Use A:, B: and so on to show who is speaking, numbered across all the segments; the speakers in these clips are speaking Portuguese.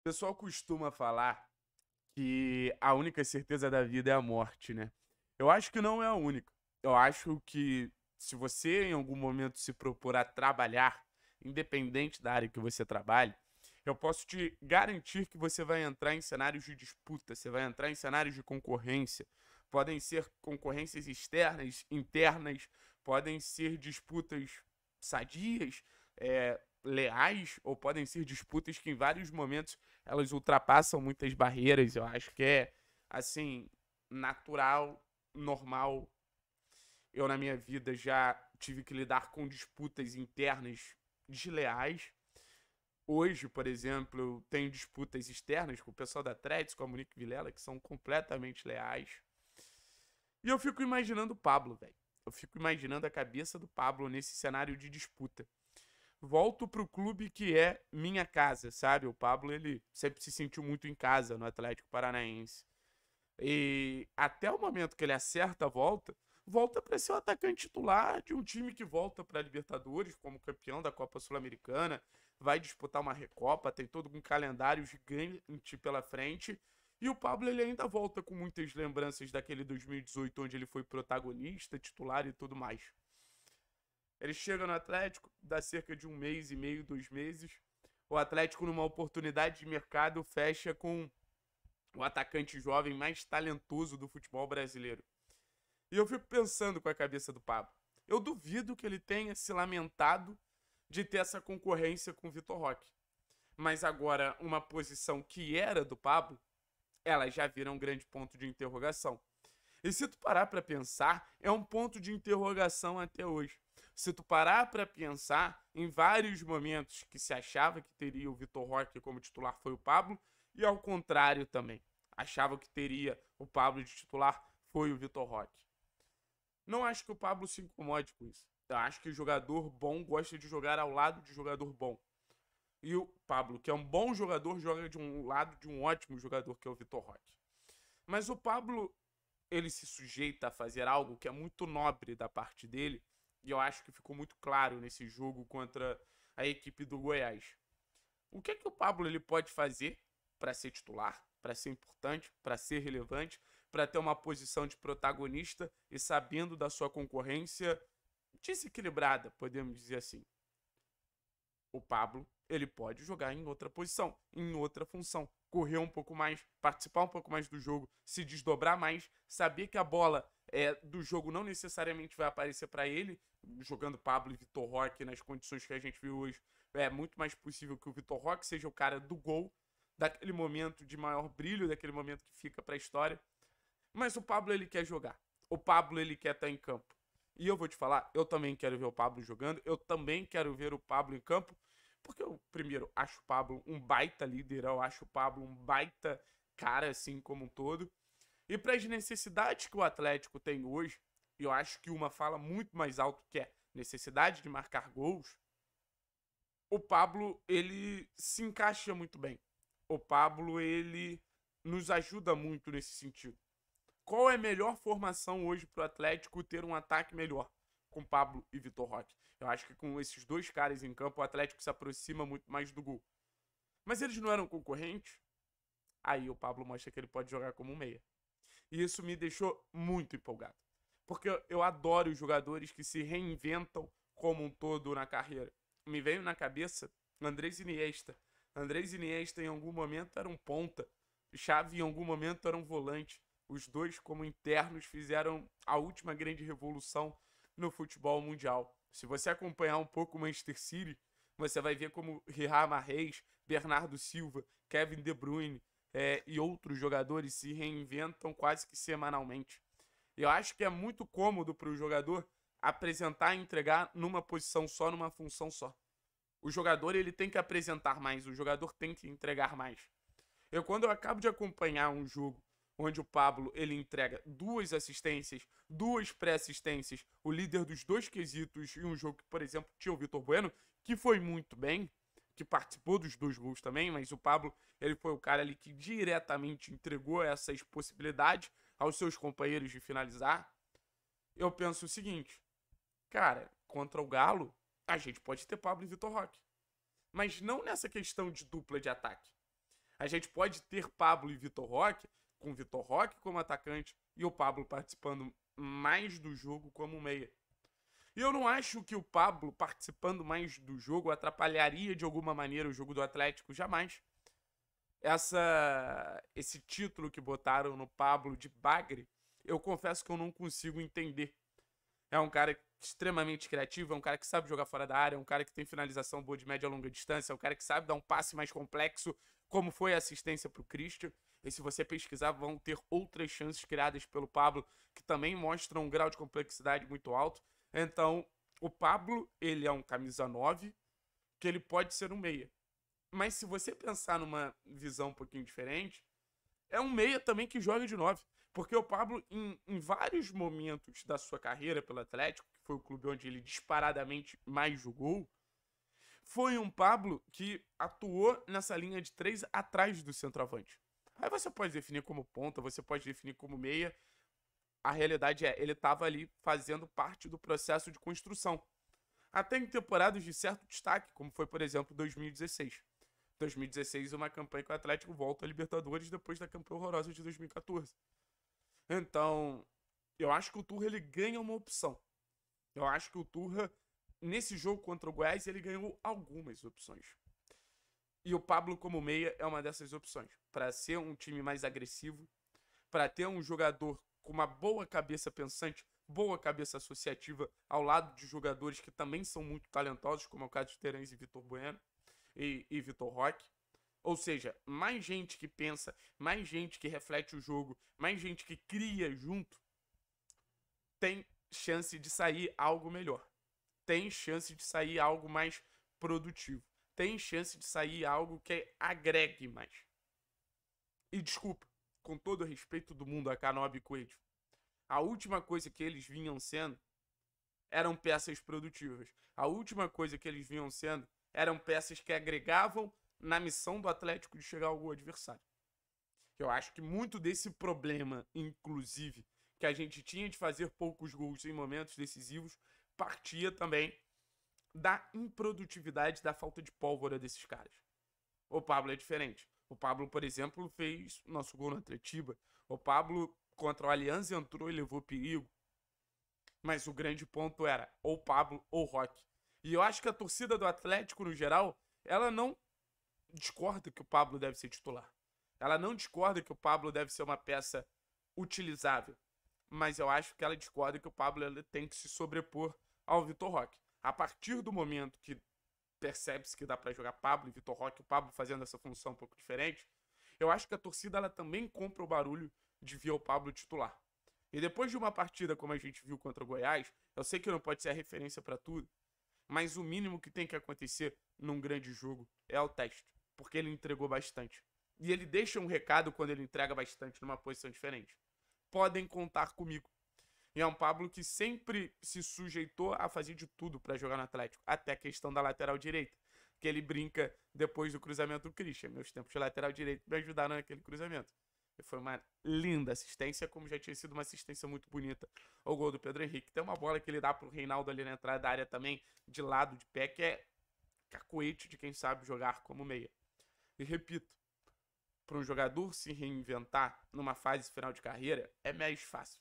A: O pessoal costuma falar que a única certeza da vida é a morte, né? Eu acho que não é a única. Eu acho que se você em algum momento se propor a trabalhar, independente da área que você trabalhe, eu posso te garantir que você vai entrar em cenários de disputa, você vai entrar em cenários de concorrência. Podem ser concorrências externas, internas, podem ser disputas sadias, é, leais ou podem ser disputas que em vários momentos elas ultrapassam muitas barreiras. Eu acho que é assim natural, normal. Eu na minha vida já tive que lidar com disputas internas desleais. Hoje, por exemplo, eu tenho disputas externas com o pessoal da Threads, com a Monique Vilela, que são completamente leais. E eu fico imaginando o Pablo, velho. Eu fico imaginando a cabeça do Pablo nesse cenário de disputa volto pro clube que é minha casa, sabe? O Pablo, ele sempre se sentiu muito em casa no Atlético Paranaense. E até o momento que ele acerta a volta, volta para ser o atacante titular de um time que volta para a Libertadores como campeão da Copa Sul-Americana, vai disputar uma Recopa, tem todo um calendário gigante pela frente. E o Pablo ele ainda volta com muitas lembranças daquele 2018 onde ele foi protagonista, titular e tudo mais. Ele chega no Atlético, dá cerca de um mês e meio, dois meses. O Atlético, numa oportunidade de mercado, fecha com o atacante jovem mais talentoso do futebol brasileiro. E eu fico pensando com a cabeça do Pablo. Eu duvido que ele tenha se lamentado de ter essa concorrência com o Vitor Roque. Mas agora, uma posição que era do Pablo, ela já vira um grande ponto de interrogação. E se tu parar para pensar, é um ponto de interrogação até hoje se tu parar para pensar, em vários momentos que se achava que teria o Vitor Roque como titular foi o Pablo, e ao contrário também. Achava que teria o Pablo de titular foi o Vitor Roque. Não acho que o Pablo se incomode com isso. Eu acho que jogador bom gosta de jogar ao lado de jogador bom. E o Pablo, que é um bom jogador, joga de um lado de um ótimo jogador, que é o Vitor Roque. Mas o Pablo, ele se sujeita a fazer algo que é muito nobre da parte dele, e eu acho que ficou muito claro nesse jogo contra a equipe do Goiás. O que é que o Pablo ele pode fazer para ser titular, para ser importante, para ser relevante, para ter uma posição de protagonista e sabendo da sua concorrência desequilibrada, podemos dizer assim. O Pablo, ele pode jogar em outra posição, em outra função, correr um pouco mais, participar um pouco mais do jogo, se desdobrar mais, saber que a bola é, do jogo não necessariamente vai aparecer para ele. Jogando Pablo e Vitor Roque nas condições que a gente viu hoje, é muito mais possível que o Vitor Roque seja o cara do gol, daquele momento de maior brilho, daquele momento que fica para a história. Mas o Pablo ele quer jogar. O Pablo ele quer estar tá em campo. E eu vou te falar, eu também quero ver o Pablo jogando, eu também quero ver o Pablo em campo, porque eu, primeiro, acho o Pablo um baita líder, eu acho o Pablo um baita cara, assim como um todo. E para as necessidades que o Atlético tem hoje, eu acho que uma fala muito mais alto que é necessidade de marcar gols, o Pablo ele se encaixa muito bem. O Pablo ele nos ajuda muito nesse sentido. Qual é a melhor formação hoje para o Atlético ter um ataque melhor com Pablo e Vitor Roque? Eu acho que com esses dois caras em campo o Atlético se aproxima muito mais do gol. Mas eles não eram concorrentes. Aí o Pablo mostra que ele pode jogar como um meia. E isso me deixou muito empolgado. Porque eu adoro os jogadores que se reinventam como um todo na carreira. Me veio na cabeça Andrés Iniesta. Andrés Iniesta em algum momento era um ponta. Xavi em algum momento era um volante. Os dois como internos fizeram a última grande revolução no futebol mundial. Se você acompanhar um pouco o Manchester City, você vai ver como Rihama Reis, Bernardo Silva, Kevin De Bruyne, é, e outros jogadores se reinventam quase que semanalmente. Eu acho que é muito cômodo para o jogador apresentar e entregar numa posição só, numa função só. O jogador ele tem que apresentar mais, o jogador tem que entregar mais. Eu quando eu acabo de acompanhar um jogo onde o Pablo ele entrega duas assistências, duas pré-assistências, o líder dos dois quesitos em um jogo que, por exemplo, tinha o Vitor Bueno, que foi muito bem, que participou dos dois gols também, mas o Pablo ele foi o cara ali que diretamente entregou essas possibilidades aos seus companheiros de finalizar. Eu penso o seguinte, cara, contra o Galo, a gente pode ter Pablo e Vitor Roque. Mas não nessa questão de dupla de ataque. A gente pode ter Pablo e Vitor Roque, com Vitor Roque como atacante e o Pablo participando mais do jogo como meia. E eu não acho que o Pablo, participando mais do jogo, atrapalharia de alguma maneira o jogo do Atlético, jamais. Essa, esse título que botaram no Pablo de Bagre, eu confesso que eu não consigo entender. É um cara extremamente criativo, é um cara que sabe jogar fora da área, é um cara que tem finalização boa de média a longa distância, é um cara que sabe dar um passe mais complexo, como foi a assistência para o Christian. E se você pesquisar, vão ter outras chances criadas pelo Pablo, que também mostram um grau de complexidade muito alto. Então, o Pablo, ele é um camisa 9, que ele pode ser um meia. Mas se você pensar numa visão um pouquinho diferente, é um meia também que joga de 9. Porque o Pablo, em, em vários momentos da sua carreira pelo Atlético, que foi o clube onde ele disparadamente mais jogou, foi um Pablo que atuou nessa linha de três atrás do centroavante. Aí você pode definir como ponta, você pode definir como meia, a realidade é, ele estava ali fazendo parte do processo de construção. Até em temporadas de certo destaque, como foi, por exemplo, 2016. 2016, uma campanha que o Atlético volta à Libertadores depois da campanha horrorosa de 2014. Então, eu acho que o Turra ele ganha uma opção. Eu acho que o Turra, nesse jogo contra o Goiás, ele ganhou algumas opções. E o Pablo como meia é uma dessas opções. Para ser um time mais agressivo, para ter um jogador com uma boa cabeça pensante, boa cabeça associativa, ao lado de jogadores que também são muito talentosos, como é o caso de Terence e Vitor Bueno e, e Vitor Roque. Ou seja, mais gente que pensa, mais gente que reflete o jogo, mais gente que cria junto, tem chance de sair algo melhor. Tem chance de sair algo mais produtivo. Tem chance de sair algo que agregue mais. E desculpa, com todo o respeito do mundo a e Coelho, a última coisa que eles vinham sendo eram peças produtivas. A última coisa que eles vinham sendo eram peças que agregavam na missão do Atlético de chegar ao gol adversário. Eu acho que muito desse problema, inclusive, que a gente tinha de fazer poucos gols em momentos decisivos, partia também da improdutividade, da falta de pólvora desses caras. O Pablo é diferente. O Pablo, por exemplo, fez nosso gol na Atletiba. O Pablo contra o Aliança entrou e levou perigo. Mas o grande ponto era ou Pablo ou Rock. E eu acho que a torcida do Atlético, no geral, ela não discorda que o Pablo deve ser titular. Ela não discorda que o Pablo deve ser uma peça utilizável. Mas eu acho que ela discorda que o Pablo tem que se sobrepor ao Vitor Roque. A partir do momento que percebe-se que dá para jogar Pablo e Vitor Roque, o Pablo fazendo essa função um pouco diferente. Eu acho que a torcida ela também compra o barulho de ver o Pablo titular. E depois de uma partida como a gente viu contra o Goiás, eu sei que não pode ser a referência para tudo, mas o mínimo que tem que acontecer num grande jogo é o teste, porque ele entregou bastante. E ele deixa um recado quando ele entrega bastante numa posição diferente. Podem contar comigo é um Pablo que sempre se sujeitou a fazer de tudo para jogar no Atlético, até a questão da lateral direita, que ele brinca depois do cruzamento do Christian. Meus tempos de lateral direito me ajudaram naquele cruzamento. E foi uma linda assistência, como já tinha sido uma assistência muito bonita ao gol do Pedro Henrique. Tem uma bola que ele dá pro Reinaldo ali na entrada da área também, de lado, de pé, que é cacoete de quem sabe jogar como meia. E repito, para um jogador se reinventar numa fase final de carreira é mais fácil.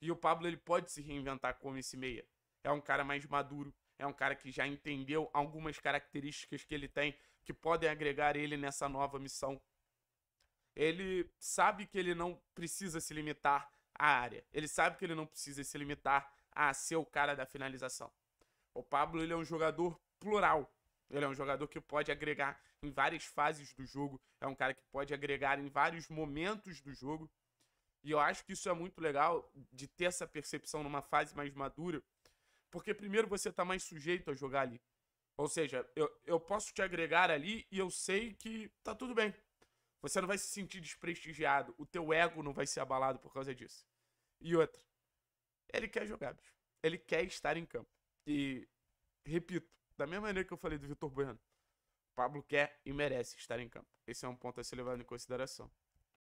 A: E o Pablo ele pode se reinventar como esse meia. É um cara mais maduro, é um cara que já entendeu algumas características que ele tem que podem agregar ele nessa nova missão. Ele sabe que ele não precisa se limitar à área. Ele sabe que ele não precisa se limitar a ser o cara da finalização. O Pablo ele é um jogador plural. Ele é um jogador que pode agregar em várias fases do jogo, é um cara que pode agregar em vários momentos do jogo e eu acho que isso é muito legal de ter essa percepção numa fase mais madura, porque primeiro você tá mais sujeito a jogar ali. Ou seja, eu, eu posso te agregar ali e eu sei que tá tudo bem. Você não vai se sentir desprestigiado, o teu ego não vai ser abalado por causa disso. E outra, ele quer jogar, bicho. Ele quer estar em campo. E, repito, da mesma maneira que eu falei do Vitor Bueno, Pablo quer e merece estar em campo. Esse é um ponto a ser levado em consideração.